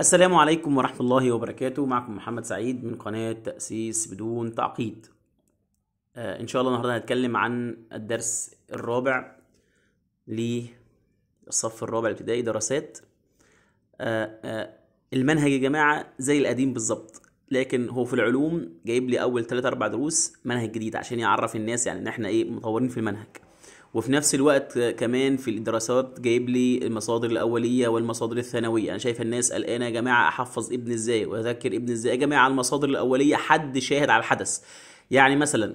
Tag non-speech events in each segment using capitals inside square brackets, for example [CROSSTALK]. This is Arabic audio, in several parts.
السلام عليكم ورحمة الله وبركاته معكم محمد سعيد من قناة تأسيس بدون تعقيد آه إن شاء الله النهاردة هنتكلم عن الدرس الرابع للصف الرابع الابتدائي دراسات آه آه المنهج يا جماعة زي القديم بالظبط لكن هو في العلوم جايب لي أول 3 4 دروس منهج جديد عشان يعرف الناس يعني إن إحنا إيه مطورين في المنهج وفي نفس الوقت كمان في الدراسات جايب لي المصادر الاوليه والمصادر الثانويه انا شايف الناس قلقانه يا جماعه احفظ ابن ازاي واذكر ابن ازاي يا جماعه المصادر الاوليه حد شاهد على الحدث يعني مثلا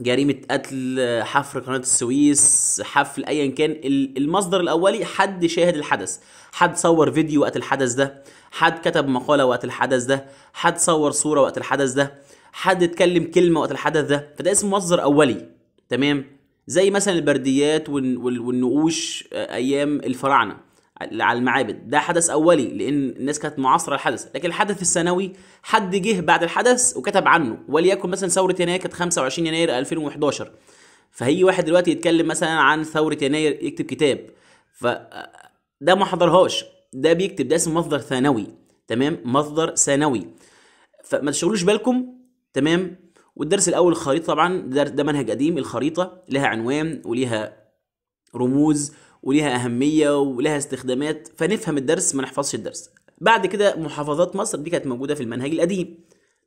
جريمه قتل حفر قناه السويس حفل ايا كان المصدر الاولي حد شاهد الحدث حد صور فيديو وقت الحدث ده حد كتب مقاله وقت الحدث ده حد صور صوره وقت الحدث ده حد اتكلم كلمه وقت الحدث ده فده اسمه مصدر اولي تمام زي مثلا البرديات والنقوش آه، ايام الفراعنه على المعابد ده حدث اولي لان الناس كانت معاصره الحدث لكن الحدث الثانوي حد جه بعد الحدث وكتب عنه وليكن مثلا ثوره يناير كانت 25 يناير 2011 فهيجي واحد دلوقتي يتكلم مثلا عن ثوره يناير يكتب كتاب ف آه، ده ما حضرهاش ده بيكتب ده اسمه مصدر ثانوي تمام مصدر ثانوي فما تشغلوش بالكم تمام والدرس الاول الخريطه طبعا ده منهج قديم الخريطه لها عنوان وليها رموز وليها اهميه ولها استخدامات فنفهم الدرس ما نحفظش الدرس بعد كده محافظات مصر دي كانت موجوده في المنهج القديم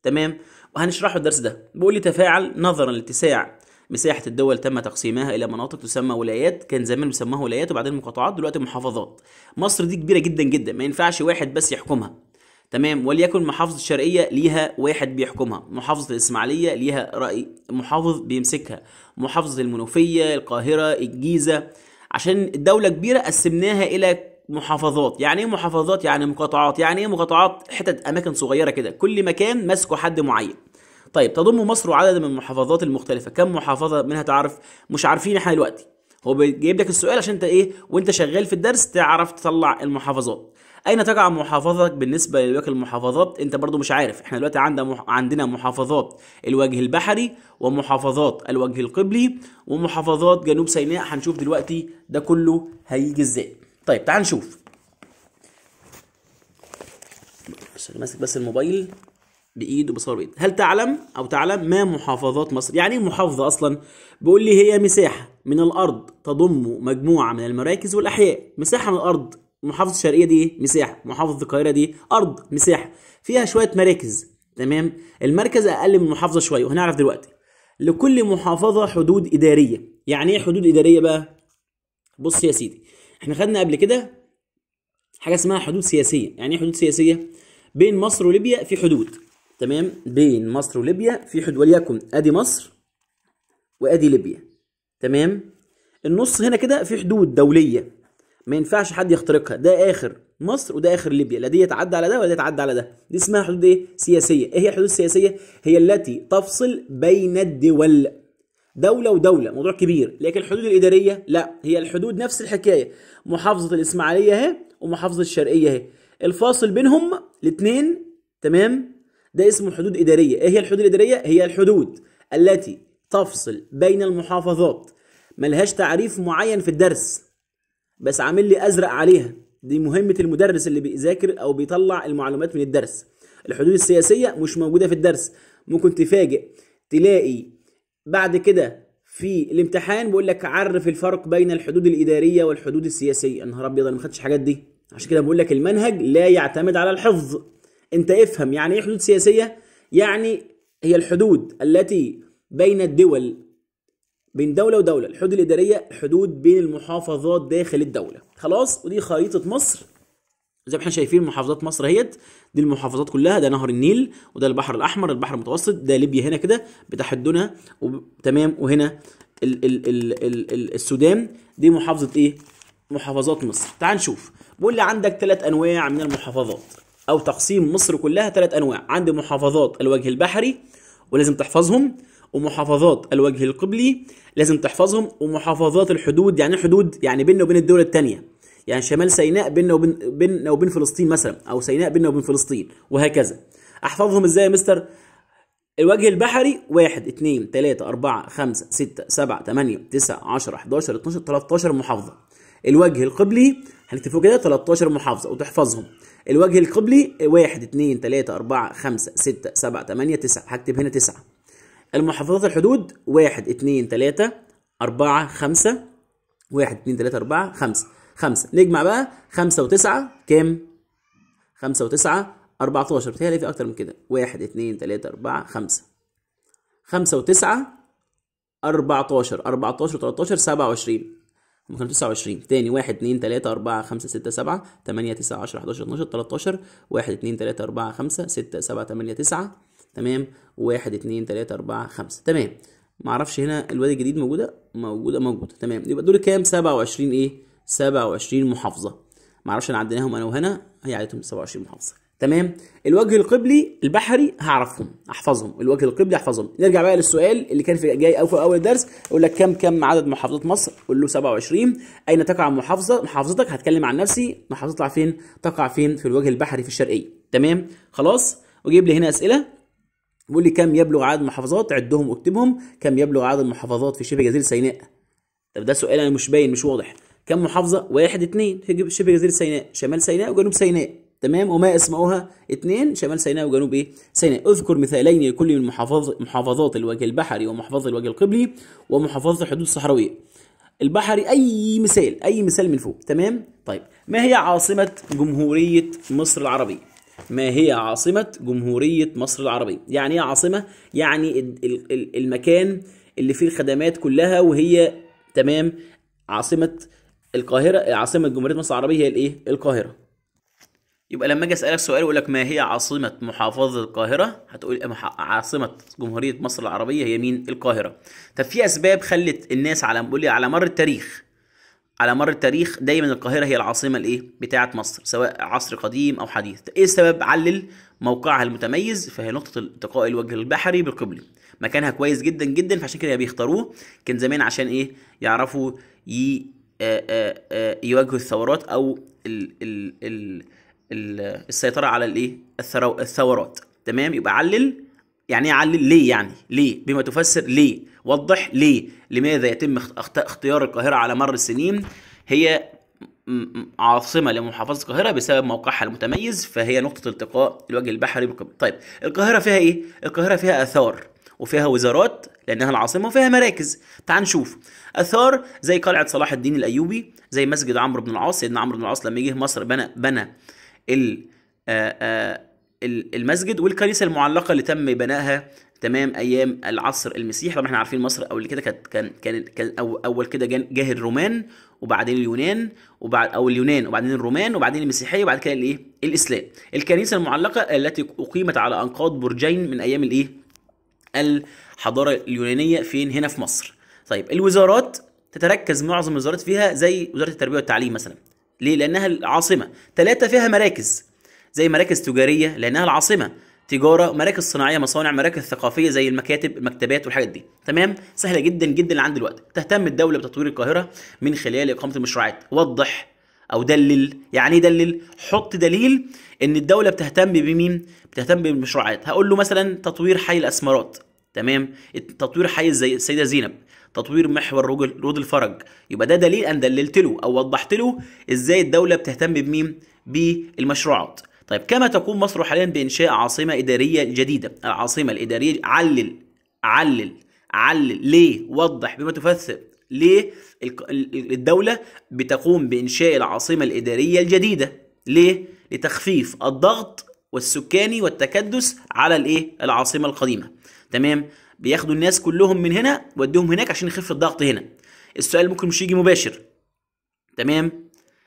تمام وهنشرحه الدرس ده بيقول لي تفاعل نظرا لاتساع مساحة الدول تم تقسيمها إلى مناطق تسمى ولايات، كان زمان بيسموها ولايات وبعدين مقاطعات، دلوقتي محافظات. مصر دي كبيرة جدا جدا، ما ينفعش واحد بس يحكمها. تمام وليكن محافظه الشرقيه ليها واحد بيحكمها محافظه الاسماعيليه ليها راي محافظ بيمسكها محافظه المنوفيه القاهره الجيزه عشان الدوله كبيره قسمناها الى محافظات يعني ايه محافظات يعني مقاطعات يعني ايه مقاطعات حتت اماكن صغيره كده كل مكان ماسكه حد معين طيب تضم مصر عدد من المحافظات المختلفه كم محافظه منها تعرف مش عارفين احنا دلوقتي هو جايب لك السؤال عشان انت ايه وانت شغال في الدرس تعرف تطلع المحافظات اين تقع محافظتك بالنسبه لوكل المحافظات انت برضو مش عارف احنا دلوقتي عندنا عندنا محافظات الوجه البحري ومحافظات الوجه القبلي ومحافظات جنوب سيناء هنشوف دلوقتي ده كله هيجي ازاي طيب تعال نشوف بس انا ماسك بس الموبايل بايد وبصور بايد هل تعلم او تعلم ما محافظات مصر يعني إيه محافظه اصلا بيقول لي هي مساحه من الارض تضم مجموعه من المراكز والاحياء مساحه من الارض محافظه الشرقيه دي مساحه محافظه القاهره دي ارض مساحه فيها شويه مراكز تمام المركز اقل من محافظه شويه وهنعرف دلوقتي لكل محافظه حدود اداريه يعني ايه حدود اداريه بقى بص يا سيدي احنا خدنا قبل كده حاجه اسمها حدود سياسيه يعني ايه حدود سياسيه بين مصر وليبيا في حدود تمام بين مصر وليبيا في حدود وليكن ادي مصر وادي ليبيا تمام النص هنا كده في حدود دوليه ما ينفعش حد يخترقها ده اخر مصر وده اخر ليبيا لا دي يتعدى على ده ولا دي يتعدى على ده دي اسمها حدود ايه سياسيه ايه هي الحدود السياسيه هي التي تفصل بين الدول دولة ودولة موضوع كبير لكن الحدود الإدارية لا هي الحدود نفس الحكاية محافظة الإسماعيلية اهي ومحافظة الشرقية اهي الفاصل بينهم الاثنين تمام ده اسمه حدود إدارية ايه هي الحدود الإدارية هي الحدود التي تفصل بين المحافظات ملهاش تعريف معين في الدرس بس عامل لي ازرق عليها دي مهمه المدرس اللي بيذاكر او بيطلع المعلومات من الدرس الحدود السياسيه مش موجوده في الدرس ممكن تفاجئ تلاقي بعد كده في الامتحان بيقول لك عرف الفرق بين الحدود الاداريه والحدود السياسيه نهار ابيض انا ما خدتش الحاجات دي عشان كده بقول لك المنهج لا يعتمد على الحفظ انت افهم يعني ايه حدود سياسيه يعني هي الحدود التي بين الدول بين دوله ودوله الحدود الاداريه حدود بين المحافظات داخل الدوله خلاص ودي خريطه مصر زي ما احنا شايفين محافظات مصر اهيت دي المحافظات كلها ده نهر النيل وده البحر الاحمر البحر المتوسط ده ليبيا هنا كده بتحدنا تمام وهنا ال ال ال ال ال السودان دي محافظه ايه محافظات مصر تعال نشوف بيقول لي عندك ثلاث انواع من المحافظات او تقسيم مصر كلها ثلاث انواع عندي محافظات الوجه البحري ولازم تحفظهم ومحافظات الوجه القبلي لازم تحفظهم ومحافظات الحدود يعني إيه حدود يعني بيننا وبين الدولة الثانية يعني شمال سيناء بيننا وبين بيننا وبين فلسطين مثلا او سيناء بيننا وبين فلسطين وهكذا احفظهم ازاي يا مستر الوجه البحري 1 2 3 4 5 6 7 8 9 10 11 12 13 محافظه الوجه القبلي هنكتبه كده 13 محافظه وتحفظهم الوجه القبلي 1 2 3 4 5 6 7 8 9 هكتب هنا 9 المحافظات الحدود واحد اتنين تلاتة أربعة خمسة واحد اتنين تلاتة أربعة خمسة خمسة نجمع بقى خمسة وتسعة كام؟ خمسة وتسعة 14 بتهيألي في أكتر من كده واحد اتنين تلاتة أربعة خمسة خمسة وتسعة 14 14 13 27 ممكن تسعة 29 تاني 1 2 3 4 5 6 7 8 9 10 11 12 13 1 2 3 4 5 6 7 8 9 تمام واحد اتنين تلاتة أربعة خمسة تمام معرفش هنا الواد الجديد موجودة موجودة موجودة تمام يبقى دول كام سبعة وعشرين ايه سبعة وعشرين محافظة معرفش انا عديناهم انا وهنا هي عدتهم سبعة وعشرين محافظة تمام الوجه القبلي البحري هعرفهم احفظهم الوجه القبلي احفظهم نرجع بقى للسؤال اللي كان في جاي او في اول الدرس يقول لك كم كم عدد محافظات مصر قول له 27 اين تقع محافظه محافظتك هتكلم عن نفسي محافظتك فين تقع فين في الوجه البحري في الشرقيه تمام خلاص وجيب لي هنا اسئله بيقول لي كم يبلغ عدد المحافظات عدهم واكتبهم كم يبلغ عدد المحافظات في شبه جزيره سيناء طب ده سؤال انا مش باين مش واضح كم محافظه واحد اتنين شبه جزيره سيناء شمال سيناء وجنوب سيناء تمام وما اسماؤها اثنين شمال سيناء وجنوب ايه سيناء اذكر مثالين لكل من محافظ محافظات الوجه البحري ومحافظه الوجه القبلي ومحافظه الحدود الصحراويه البحري اي مثال اي مثال من فوق تمام طيب ما هي عاصمه جمهوريه مصر العربيه ما هي عاصمة جمهورية مصر العربية يعني ايه عاصمة يعني المكان اللي فيه الخدمات كلها وهي تمام عاصمة القاهرة عاصمة جمهورية مصر العربية هي الايه القاهرة يبقى لما اجي اسالك سؤال يقول لك ما هي عاصمة محافظة القاهرة؟ هتقول إيه؟ عاصمة جمهورية مصر العربية هي مين؟ القاهرة. طب في اسباب خلت الناس على لي على مر التاريخ على مر التاريخ دايما القاهرة هي العاصمة الايه بتاعة مصر سواء عصر قديم او حديث ايه السبب علل موقعها المتميز فهي نقطة التقاء الوجه البحري بالقبلي مكانها كويس جدا جدا فعشان كده بيختاروه كان زمان عشان ايه يعرفوا ي... يواجهوا الثورات او ال... ال... ال... السيطرة على الايه الثورات تمام يبقى علل يعني ايه علل ليه يعني ليه بما تفسر ليه وضح ليه لماذا يتم اختيار القاهره على مر السنين هي عاصمه لمحافظه القاهره بسبب موقعها المتميز فهي نقطه التقاء الوجه البحري طيب القاهره فيها ايه القاهره فيها اثار وفيها وزارات لانها العاصمه وفيها مراكز تعال نشوف اثار زي قلعه صلاح الدين الايوبي زي مسجد عمرو بن العاص سيدنا عمرو بن العاص لما جه مصر بنى بنى ال آآ آه، آآ آه، المسجد والكنيسه المعلقه اللي تم بنائها تمام ايام العصر المسيحي طبعا احنا عارفين مصر اول كده كانت كان كان, اول كده جه الرومان وبعدين اليونان وبعد او اليونان وبعدين الرومان وبعدين المسيحيه وبعد كده الايه الاسلام الكنيسه المعلقه التي اقيمت على انقاض برجين من ايام الايه الحضاره اليونانيه فين هنا في مصر طيب الوزارات تتركز معظم الوزارات فيها زي وزاره التربيه والتعليم مثلا ليه لانها العاصمه ثلاثه فيها مراكز زي مراكز تجاريه لانها العاصمه تجاره مراكز صناعيه مصانع مراكز ثقافيه زي المكاتب المكتبات والحاجات دي تمام سهله جدا جدا لعند الوقت تهتم الدوله بتطوير القاهره من خلال اقامه المشروعات وضح او دلل يعني ايه دلل حط دليل ان الدوله بتهتم بمين بتهتم بالمشروعات هقول له مثلا تطوير حي الاسمرات تمام تطوير حي زي السيده زينب تطوير محور رود الفرج يبقى ده دليل ان دللت له او وضحت له ازاي الدوله بتهتم بمين بالمشروعات طيب كما تقوم مصر حاليا بإنشاء عاصمة إدارية جديدة العاصمة الإدارية علل علل علل ليه وضح بما تفسر ليه الدولة بتقوم بإنشاء العاصمة الإدارية الجديدة ليه لتخفيف الضغط والسكاني والتكدس على الايه العاصمة القديمة تمام بياخدوا الناس كلهم من هنا وديهم هناك عشان يخف الضغط هنا السؤال ممكن مش يجي مباشر تمام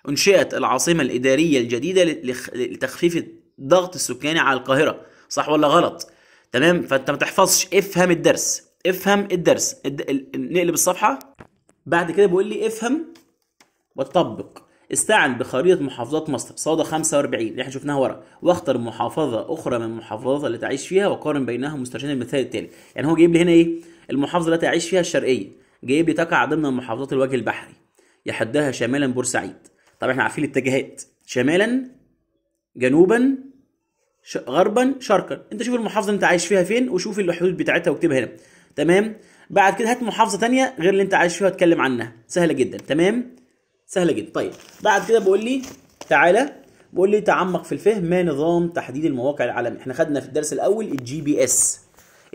أنشئت العاصمة الإدارية الجديدة لتخفيف الضغط السكاني على القاهرة صح ولا غلط تمام فأنت ما تحفظش افهم الدرس افهم الدرس نقلب الصفحة بعد كده بيقول لي افهم وطبق استعن بخريطة محافظات مصر صادة 45 اللي احنا شفناها ورا واختر محافظة أخرى من المحافظات التي تعيش فيها وقارن بينها مستشارين المثال التالي يعني هو جايب لي هنا إيه المحافظة التي أعيش فيها الشرقية جايب لي تقع ضمن محافظات الوجه البحري يحدها شمالا بورسعيد طبعا احنا عارفين الاتجاهات شمالا جنوبا غربا شرقا انت شوف المحافظه اللي انت عايش فيها فين وشوف الحدود بتاعتها واكتبها هنا تمام بعد كده هات محافظه ثانيه غير اللي انت عايش فيها واتكلم عنها سهله جدا تمام سهله جدا طيب بعد كده بقول لي تعالى بقول لي تعمق في الفهم ما نظام تحديد المواقع العالمي احنا خدنا في الدرس الاول الجي بي اس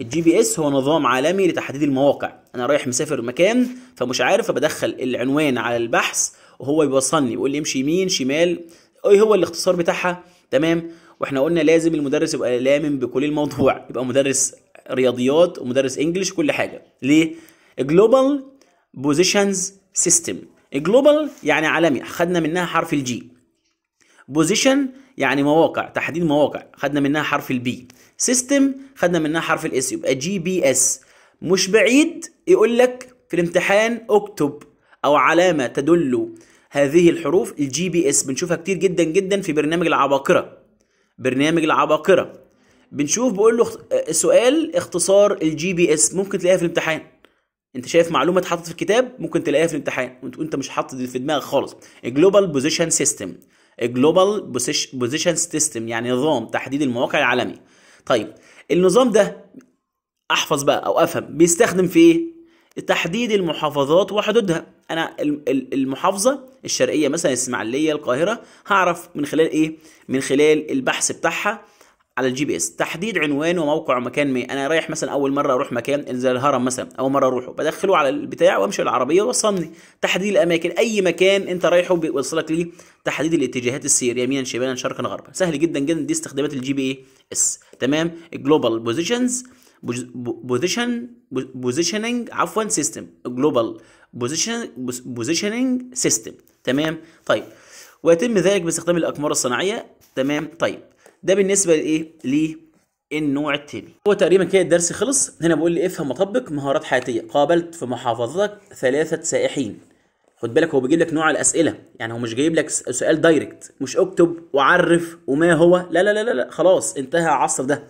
الجي بي اس هو نظام عالمي لتحديد المواقع انا رايح مسافر مكان فمش عارف فبدخل العنوان على البحث وهو يوصلني يقول لي امشي يمين شمال ايه هو الاختصار بتاعها تمام واحنا قلنا لازم المدرس يبقى لامن بكل الموضوع [LAUGHS] يبقى مدرس رياضيات ومدرس انجلش كل حاجه ليه جلوبال بوزيشنز سيستم جلوبال يعني عالمي خدنا منها حرف الجي بوزيشن يعني مواقع تحديد مواقع خدنا منها حرف البي سيستم خدنا منها حرف الاس يبقى جي بي اس مش بعيد يقول لك في الامتحان اكتب او علامه تدل هذه الحروف الجي بي اس بنشوفها كتير جدا جدا في برنامج العباقره برنامج العباقره بنشوف بقول له سؤال اختصار الجي بي اس ممكن تلاقيها في الامتحان انت شايف معلومه اتحطت في الكتاب ممكن تلاقيها في الامتحان وانت مش حاطط في دماغك خالص جلوبال بوزيشن سيستم جلوبال بوزيشن سيستم يعني نظام تحديد المواقع العالمي طيب النظام ده احفظ بقى او افهم بيستخدم في ايه لتحديد المحافظات وحدودها انا المحافظه الشرقيه مثلا الاسماعيليه القاهره هعرف من خلال ايه من خلال البحث بتاعها على الجي بي اس تحديد عنوان وموقع ومكان ما انا رايح مثلا اول مره اروح مكان زي الهرم مثلا اول مره اروحه بدخله على البتاع وامشي العربيه ويوصلني تحديد الاماكن اي مكان انت رايحه بيوصلك ليه تحديد الاتجاهات السير يمينا شمالا شرقا غربا سهل جدا جدا دي استخدامات الجي بي اس تمام الجلوبال بوزيشنز بوزيشن بوزيشننج عفوا سيستم جلوبال بوزيشن بوزيشننج سيستم تمام طيب ويتم ذلك باستخدام الاقمار الصناعيه تمام طيب ده بالنسبه لايه للنوع الثاني هو تقريبا كده الدرس خلص هنا بيقول لي افهم وطبق مهارات حياتيه قابلت في محافظتك ثلاثه سائحين خد بالك هو بيجيب لك نوع الاسئله يعني هو مش جايب لك سؤال دايركت مش اكتب وعرف وما هو لا لا لا لا خلاص انتهى عصر ده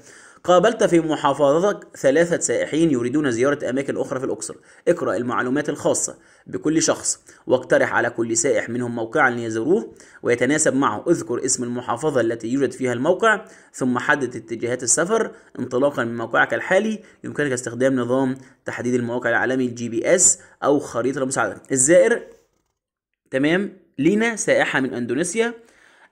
قابلت في محافظتك ثلاثة سائحين يريدون زيارة أماكن أخرى في الأقصر اقرأ المعلومات الخاصة بكل شخص واقترح على كل سائح منهم موقعا ليزوروه ويتناسب معه اذكر اسم المحافظة التي يوجد فيها الموقع ثم حدد اتجاهات السفر انطلاقا من موقعك الحالي يمكنك استخدام نظام تحديد المواقع العالمي الجي بي اس أو خريطة المساعدة الزائر تمام لينا سائحة من أندونيسيا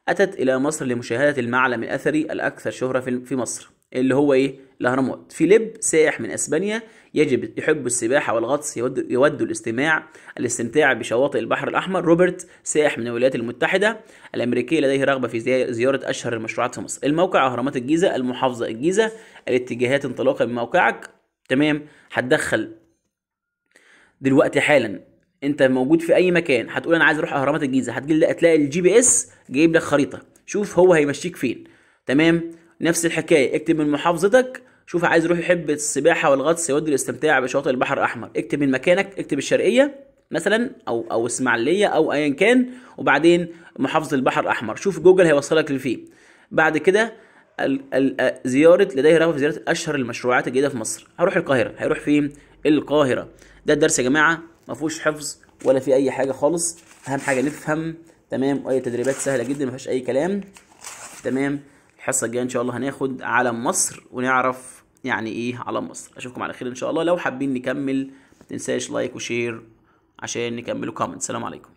أتت إلى مصر لمشاهدة المعلم الأثري الأكثر شهرة في مصر اللي هو ايه الاهرامات فيليب سائح من اسبانيا يجب يحب السباحه والغطس يود, يود الاستماع الاستمتاع بشواطئ البحر الاحمر روبرت سائح من الولايات المتحده الامريكيه لديه رغبه في زياره اشهر المشروعات في مصر الموقع اهرامات الجيزه المحافظه الجيزه الاتجاهات انطلاقا من موقعك تمام هتدخل دلوقتي حالا انت موجود في اي مكان هتقول انا عايز اروح اهرامات الجيزه هتجي هتلاقي الجي بي اس جايب لك خريطه شوف هو هيمشيك فين تمام نفس الحكايه اكتب من محافظتك شوف عايز يروح يحب السباحه والغطس يود الاستمتاع بشواطئ البحر الاحمر اكتب من مكانك اكتب الشرقيه مثلا او او اسماعيليه او ايا كان وبعدين محافظه البحر الاحمر شوف جوجل هيوصلك لفيه بعد كده زياره لديه رغبه في زياره اشهر المشروعات الجديده في مصر هروح القاهره هيروح فين القاهره ده الدرس يا جماعه ما فيهوش حفظ ولا في اي حاجه خالص اهم حاجه نفهم تمام واي تدريبات سهله جدا ما فيهاش اي كلام تمام الحصه الجايه ان شاء الله هناخد علم مصر ونعرف يعني ايه علم مصر اشوفكم على خير ان شاء الله لو حابين نكمل ما تنساش لايك وشير عشان نكمله كومنت سلام عليكم